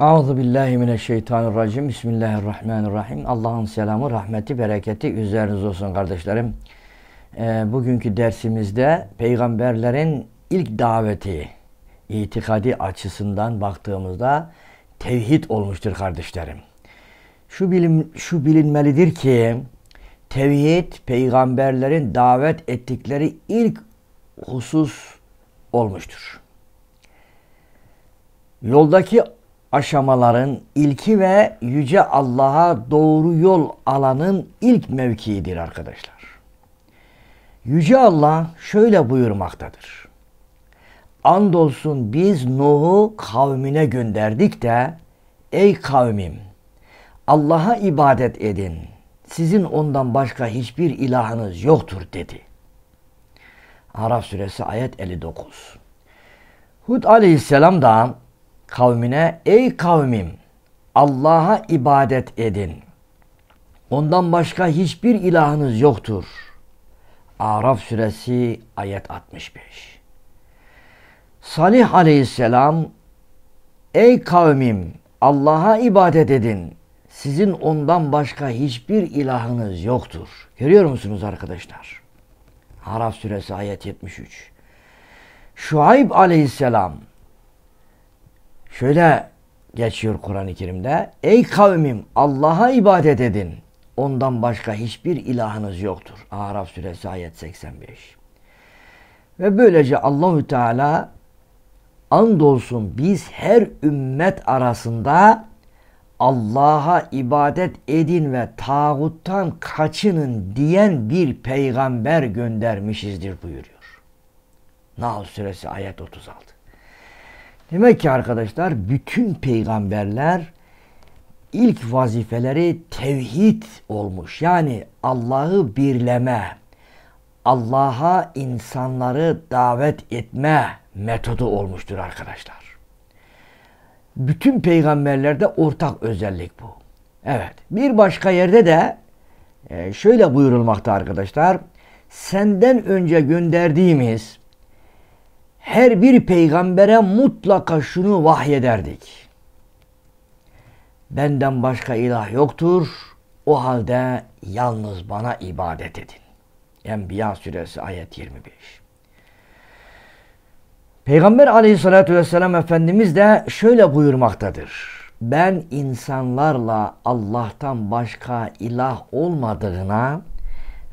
Euzu billahi mineşşeytanirracim. Bismillahirrahmanirrahim. Allah'ın selamı, rahmeti, bereketi üzeriniz olsun kardeşlerim. Ee, bugünkü dersimizde peygamberlerin ilk daveti itikadi açısından baktığımızda tevhid olmuştur kardeşlerim. Şu bilim şu bilinmelidir ki tevhid peygamberlerin davet ettikleri ilk husus olmuştur. Yoldaki aşamaların ilki ve Yüce Allah'a doğru yol alanın ilk mevkiidir arkadaşlar. Yüce Allah şöyle buyurmaktadır. Andolsun biz Nuh'u kavmine gönderdik de ey kavmim Allah'a ibadet edin. Sizin ondan başka hiçbir ilahınız yoktur dedi. Araf suresi ayet 59. Hud aleyhisselam da kavmine ey kavmim Allah'a ibadet edin. Ondan başka hiçbir ilahınız yoktur. Araf suresi ayet 65. Salih aleyhisselam ey kavmim Allah'a ibadet edin. Sizin ondan başka hiçbir ilahınız yoktur. Görüyor musunuz arkadaşlar? Araf suresi ayet 73. Şuayb aleyhisselam Şöyle geçiyor Kur'an-ı Kerim'de. Ey kavmim Allah'a ibadet edin. Ondan başka hiçbir ilahınız yoktur. Araf suresi ayet 85. Ve böylece Allahü Teala andolsun biz her ümmet arasında Allah'a ibadet edin ve tağuttan kaçının diyen bir peygamber göndermişizdir buyuruyor. Nahl suresi ayet 36. Demek ki arkadaşlar bütün peygamberler ilk vazifeleri tevhid olmuş. Yani Allah'ı birleme, Allah'a insanları davet etme metodu olmuştur arkadaşlar. Bütün peygamberlerde ortak özellik bu. Evet. Bir başka yerde de e, şöyle buyurulmakta arkadaşlar. Senden önce gönderdiğimiz her bir peygambere mutlaka şunu vahyederdik. Benden başka ilah yoktur. O halde yalnız bana ibadet edin. Enbiya suresi ayet 25. Peygamber aleyhissalatü vesselam Efendimiz de şöyle buyurmaktadır. Ben insanlarla Allah'tan başka ilah olmadığına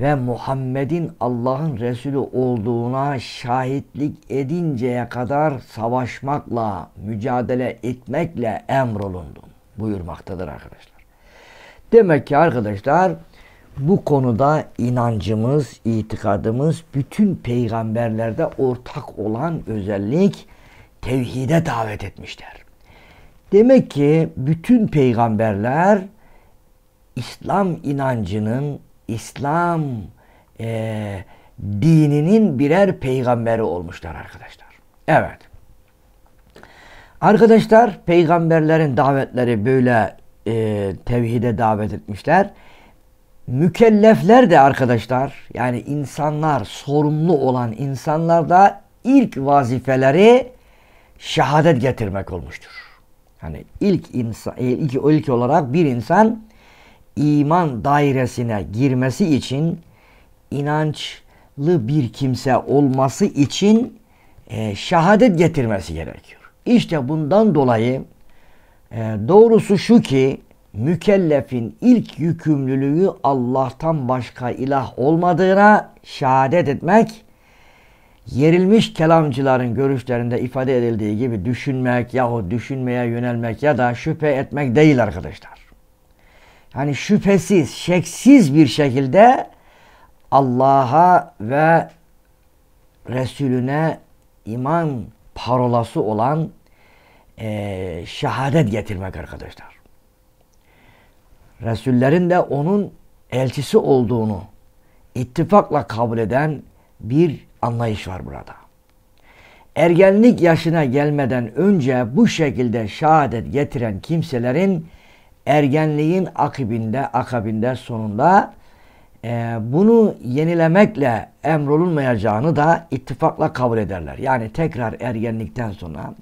ve Muhammed'in Allah'ın Resulü olduğuna şahitlik edinceye kadar savaşmakla, mücadele etmekle emrolundum buyurmaktadır arkadaşlar. Demek ki arkadaşlar bu konuda inancımız, itikadımız bütün peygamberlerde ortak olan özellik tevhide davet etmişler. Demek ki bütün peygamberler İslam inancının İslam e, dininin birer peygamberi olmuşlar arkadaşlar. Evet. Arkadaşlar peygamberlerin davetleri böyle e, tevhide davet etmişler. Mükellefler de arkadaşlar yani insanlar sorumlu olan insanlar da ilk vazifeleri şehadet getirmek olmuştur. Yani ilk insan e, ilk, ilk olarak bir insan iman dairesine girmesi için inançlı bir kimse olması için e, şehadet getirmesi gerekiyor. İşte bundan dolayı e, doğrusu şu ki mükellefin ilk yükümlülüğü Allah'tan başka ilah olmadığına şehadet etmek, yerilmiş kelamcıların görüşlerinde ifade edildiği gibi düşünmek yahut düşünmeye yönelmek ya da şüphe etmek değil arkadaşlar hani şüphesiz, şeksiz bir şekilde Allah'a ve Resulüne iman parolası olan e, şehadet getirmek arkadaşlar. Resullerin de onun elçisi olduğunu ittifakla kabul eden bir anlayış var burada. Ergenlik yaşına gelmeden önce bu şekilde şehadet getiren kimselerin ergenliğin akibinde, akabinde sonunda e, bunu yenilemekle emrolunmayacağını da ittifakla kabul ederler. Yani tekrar ergenlikten sonra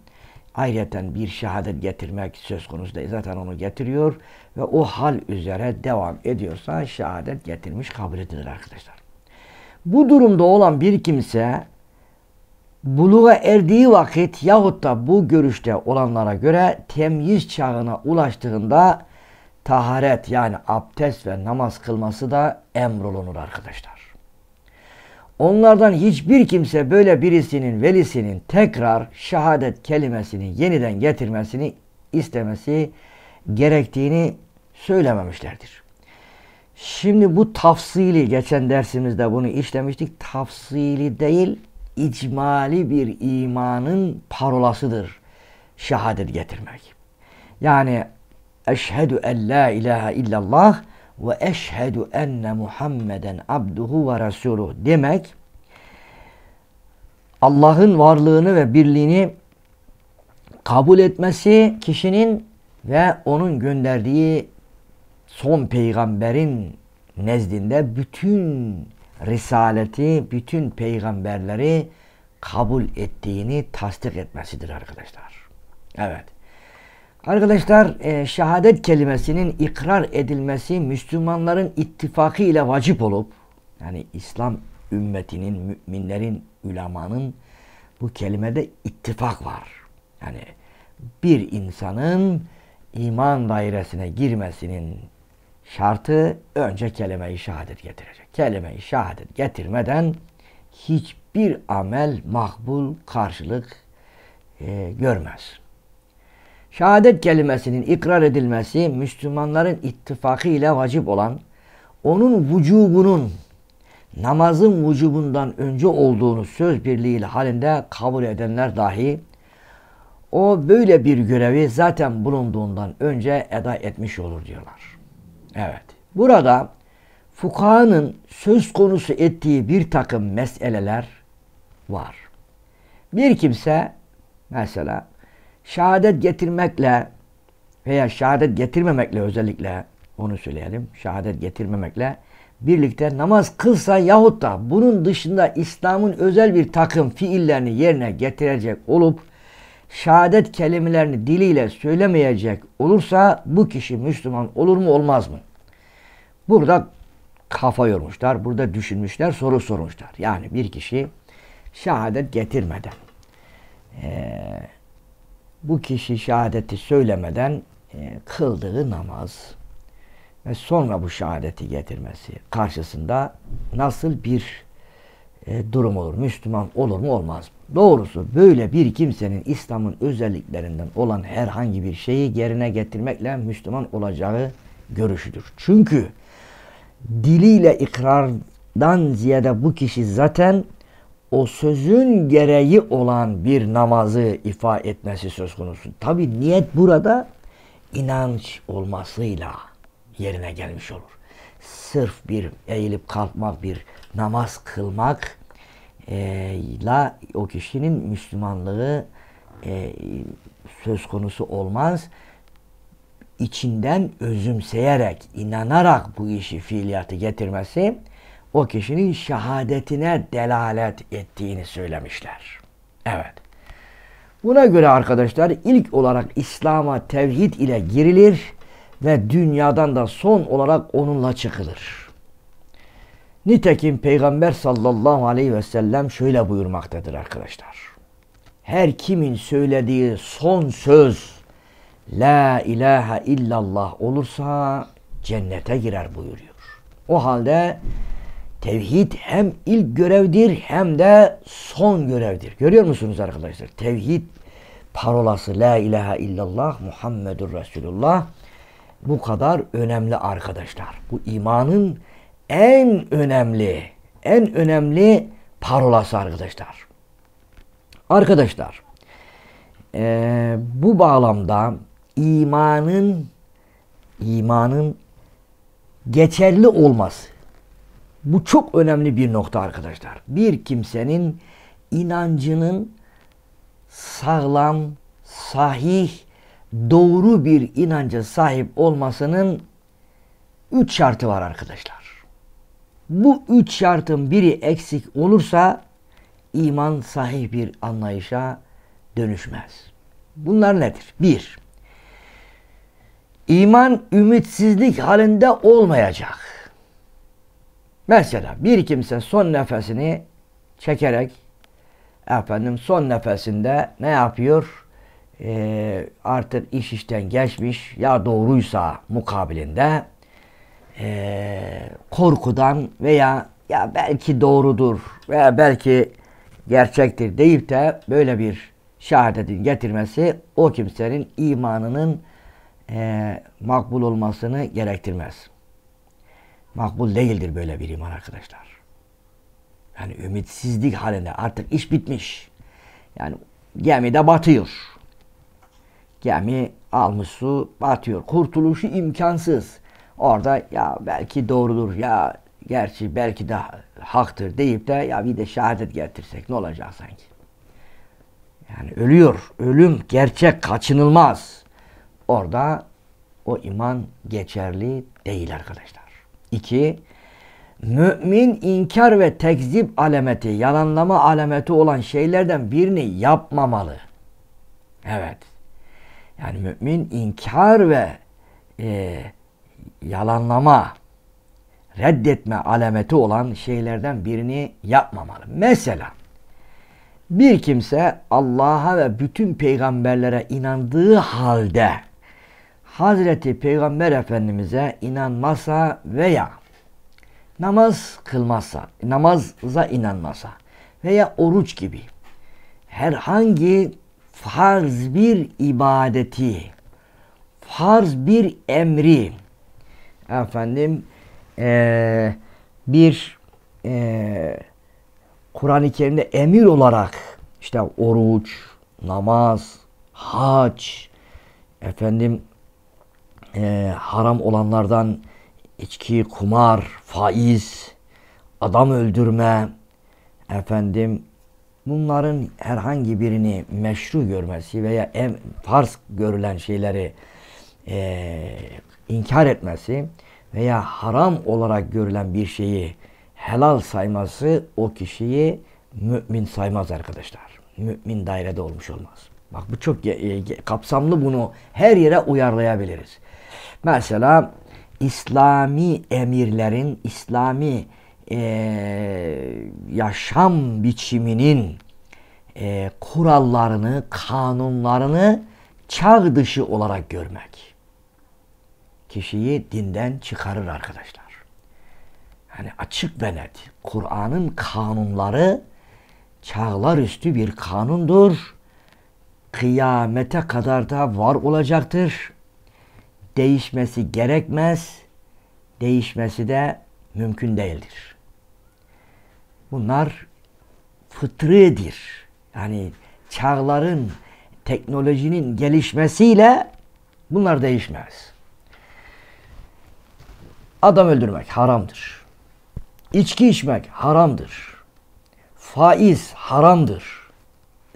ayrıyeten bir şehadet getirmek söz konusu da zaten onu getiriyor ve o hal üzere devam ediyorsa şehadet getirmiş kabul edilir arkadaşlar. Bu durumda olan bir kimse buluğa erdiği vakit yahut da bu görüşte olanlara göre temyiz çağına ulaştığında taharet yani abdest ve namaz kılması da emrolunur arkadaşlar. Onlardan hiçbir kimse böyle birisinin velisinin tekrar şehadet kelimesini yeniden getirmesini istemesi gerektiğini söylememişlerdir. Şimdi bu tafsili geçen dersimizde bunu işlemiştik. Tafsili değil icmali bir imanın parolasıdır şehadet getirmek. Yani Eşhedü en la ilahe illallah ve eşhedü enne Muhammeden abduhu ve resuluh demek Allah'ın varlığını ve birliğini kabul etmesi kişinin ve onun gönderdiği son peygamberin nezdinde bütün risaleti, bütün peygamberleri kabul ettiğini tasdik etmesidir arkadaşlar. Evet. Arkadaşlar e, şehadet kelimesinin ikrar edilmesi Müslümanların ittifakı ile vacip olup yani İslam ümmetinin, müminlerin, ulemanın bu kelimede ittifak var. Yani bir insanın iman dairesine girmesinin şartı önce kelime-i şehadet getirecek. Kelime-i şehadet getirmeden hiçbir amel makbul karşılık e, görmez. Şehadet kelimesinin ikrar edilmesi Müslümanların ittifakı ile vacip olan onun vücubunun namazın vücubundan önce olduğunu söz birliğiyle halinde kabul edenler dahi o böyle bir görevi zaten bulunduğundan önce eda etmiş olur diyorlar. Evet. Burada fukahanın söz konusu ettiği bir takım meseleler var. Bir kimse mesela şehadet getirmekle veya şehadet getirmemekle özellikle onu söyleyelim. Şehadet getirmemekle birlikte namaz kılsa yahut da bunun dışında İslam'ın özel bir takım fiillerini yerine getirecek olup şehadet kelimelerini diliyle söylemeyecek olursa bu kişi Müslüman olur mu olmaz mı? Burada kafa yormuşlar, burada düşünmüşler, soru sormuşlar. Yani bir kişi şehadet getirmeden, e, bu kişi şehadeti söylemeden e, kıldığı namaz ve sonra bu şehadeti getirmesi karşısında nasıl bir e, durum olur? Müslüman olur mu olmaz mı? Doğrusu böyle bir kimsenin İslam'ın özelliklerinden olan herhangi bir şeyi yerine getirmekle Müslüman olacağı görüşüdür. Çünkü diliyle ikrardan ziyade bu kişi zaten o sözün gereği olan bir namazı ifa etmesi söz konusu. Tabi niyet burada inanç olmasıyla yerine gelmiş olur. Sırf bir eğilip kalkmak, bir namaz kılmak e, la o kişinin Müslümanlığı e, söz konusu olmaz. İçinden özümseyerek, inanarak bu işi fiiliyatı getirmesi o kişinin şehadetine delalet ettiğini söylemişler. Evet. Buna göre arkadaşlar ilk olarak İslam'a tevhid ile girilir ve dünyadan da son olarak onunla çıkılır. Nitekim Peygamber sallallahu aleyhi ve sellem şöyle buyurmaktadır arkadaşlar. Her kimin söylediği son söz La ilahe illallah olursa cennete girer buyuruyor. O halde Tevhid hem ilk görevdir hem de son görevdir. Görüyor musunuz arkadaşlar? Tevhid parolası La ilahe illallah Muhammedur Resulullah bu kadar önemli arkadaşlar. Bu imanın en önemli, en önemli parolası arkadaşlar. Arkadaşlar, e, bu bağlamda imanın imanın geçerli olması, bu çok önemli bir nokta arkadaşlar. Bir kimsenin inancının sağlam, sahih, doğru bir inanca sahip olmasının üç şartı var arkadaşlar. Bu üç şartın biri eksik olursa iman sahih bir anlayışa dönüşmez. Bunlar nedir? Bir, iman ümitsizlik halinde olmayacak. Mesela bir kimse son nefesini çekerek efendim son nefesinde ne yapıyor? Ee, artık iş işten geçmiş ya doğruysa mukabilinde e, korkudan veya ya belki doğrudur veya belki gerçektir deyip de böyle bir şehadetin getirmesi o kimsenin imanının e, makbul olmasını gerektirmez. Makbul değildir böyle bir iman arkadaşlar. Yani ümitsizlik halinde artık iş bitmiş. Yani gemi de batıyor. Gemi almış su batıyor. Kurtuluşu imkansız. Orada ya belki doğrudur ya gerçi belki de haktır deyip de ya bir de şehadet getirsek ne olacak sanki? Yani ölüyor. Ölüm gerçek kaçınılmaz. Orada o iman geçerli değil arkadaşlar. 2. Mümin inkar ve tekzip alameti, yalanlama alameti olan şeylerden birini yapmamalı. Evet. Yani mümin inkar ve e, yalanlama, reddetme alameti olan şeylerden birini yapmamalı. Mesela bir kimse Allah'a ve bütün peygamberlere inandığı halde Hazreti Peygamber Efendimiz'e inanmasa veya namaz kılmazsa, namaza inanmasa veya oruç gibi herhangi farz bir ibadeti, farz bir emri efendim ee, bir e, Kur'an-ı Kerim'de emir olarak işte oruç, namaz, hac, efendim e, haram olanlardan içki, kumar, faiz, adam öldürme, efendim bunların herhangi birini meşru görmesi veya em, farz görülen şeyleri e, inkar etmesi veya haram olarak görülen bir şeyi helal sayması o kişiyi mümin saymaz arkadaşlar. Mümin dairede olmuş olmaz. Bak bu çok e, kapsamlı bunu her yere uyarlayabiliriz. Mesela İslami emirlerin, İslami e, yaşam biçiminin e, kurallarını, kanunlarını çağ dışı olarak görmek kişiyi dinden çıkarır arkadaşlar. Hani açık ve net. Kur'an'ın kanunları çağlar üstü bir kanundur. Kıyamete kadar da var olacaktır değişmesi gerekmez, değişmesi de mümkün değildir. Bunlar fıtridir. Yani çağların, teknolojinin gelişmesiyle bunlar değişmez. Adam öldürmek haramdır. İçki içmek haramdır. Faiz haramdır.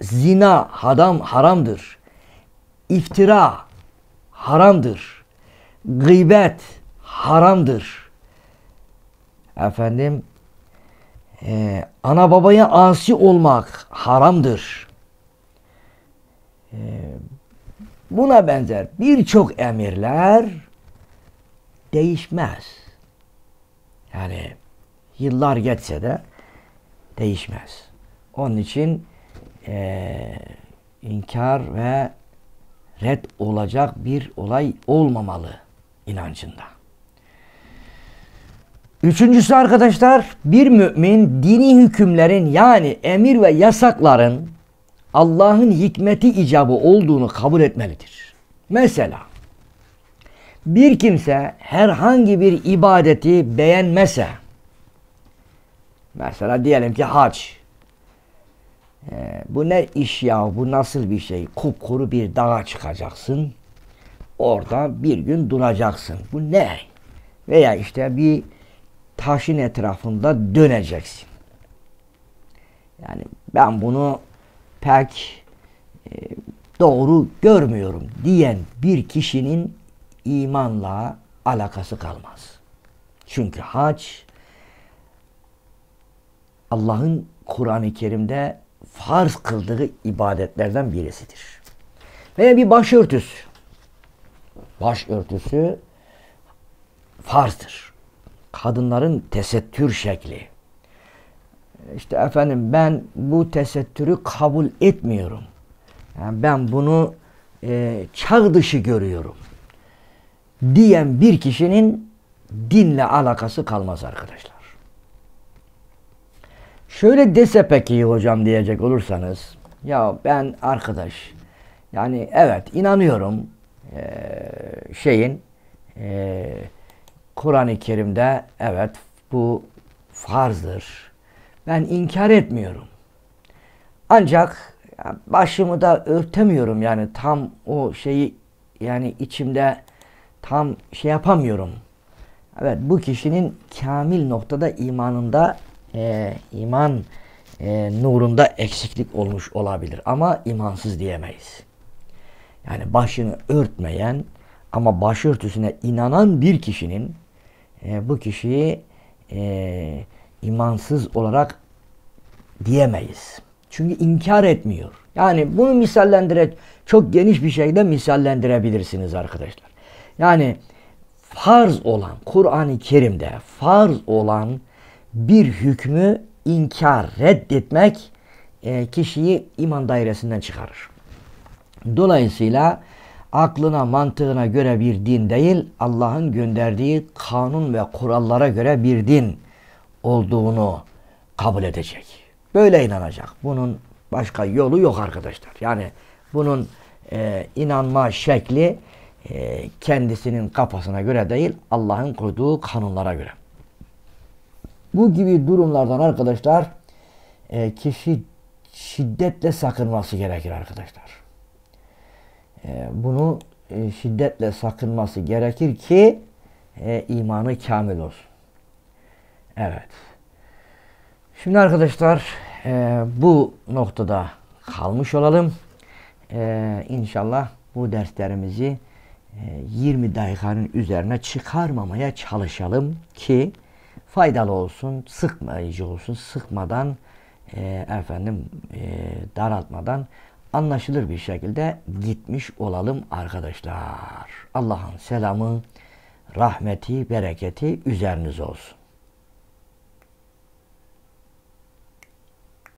Zina haram haramdır. İftira haramdır gıybet haramdır. Efendim e, ana babaya asi olmak haramdır. E, buna benzer birçok emirler değişmez. Yani yıllar geçse de değişmez. Onun için e, inkar ve red olacak bir olay olmamalı inancında. Üçüncüsü arkadaşlar bir mümin dini hükümlerin yani emir ve yasakların Allah'ın hikmeti icabı olduğunu kabul etmelidir. Mesela bir kimse herhangi bir ibadeti beğenmese mesela diyelim ki hac ee, bu ne iş ya bu nasıl bir şey kupkuru bir dağa çıkacaksın Orada bir gün duracaksın. Bu ne? Veya işte bir taşın etrafında döneceksin. Yani ben bunu pek e, doğru görmüyorum diyen bir kişinin imanla alakası kalmaz. Çünkü hac Allah'ın Kur'an-ı Kerim'de farz kıldığı ibadetlerden birisidir. Veya bir başörtüsü başörtüsü farzdır. Kadınların tesettür şekli. İşte efendim ben bu tesettürü kabul etmiyorum. Yani ben bunu e, çağ dışı görüyorum. Diyen bir kişinin dinle alakası kalmaz arkadaşlar. Şöyle dese peki hocam diyecek olursanız ya ben arkadaş yani evet inanıyorum ee, şeyin e, Kur'an-ı Kerim'de evet bu farzdır. Ben inkar etmiyorum. Ancak başımı da örtemiyorum yani tam o şeyi yani içimde tam şey yapamıyorum. Evet bu kişinin kamil noktada imanında e, iman e, nurunda eksiklik olmuş olabilir ama imansız diyemeyiz yani başını örtmeyen ama başörtüsüne inanan bir kişinin e, bu kişiyi e, imansız olarak diyemeyiz. Çünkü inkar etmiyor. Yani bunu misallendire çok geniş bir şekilde misallendirebilirsiniz arkadaşlar. Yani farz olan Kur'an-ı Kerim'de farz olan bir hükmü inkar, reddetmek e, kişiyi iman dairesinden çıkarır. Dolayısıyla aklına mantığına göre bir din değil Allah'ın gönderdiği kanun ve kurallara göre bir din olduğunu kabul edecek. Böyle inanacak. Bunun başka yolu yok arkadaşlar. Yani bunun e, inanma şekli e, kendisinin kafasına göre değil Allah'ın koyduğu kanunlara göre. Bu gibi durumlardan arkadaşlar e, kişi şiddetle sakınması gerekir arkadaşlar. Ee, bunu e, şiddetle sakınması gerekir ki e, imanı kamil olsun. Evet. Şimdi arkadaşlar e, bu noktada kalmış olalım. İnşallah bu derslerimizi 20 dakikanın üzerine çıkarmamaya çalışalım ki faydalı olsun, sıkmayıcı olsun, sıkmadan efendim e, daraltmadan anlaşılır bir şekilde gitmiş olalım arkadaşlar. Allah'ın selamı, rahmeti, bereketi üzeriniz olsun.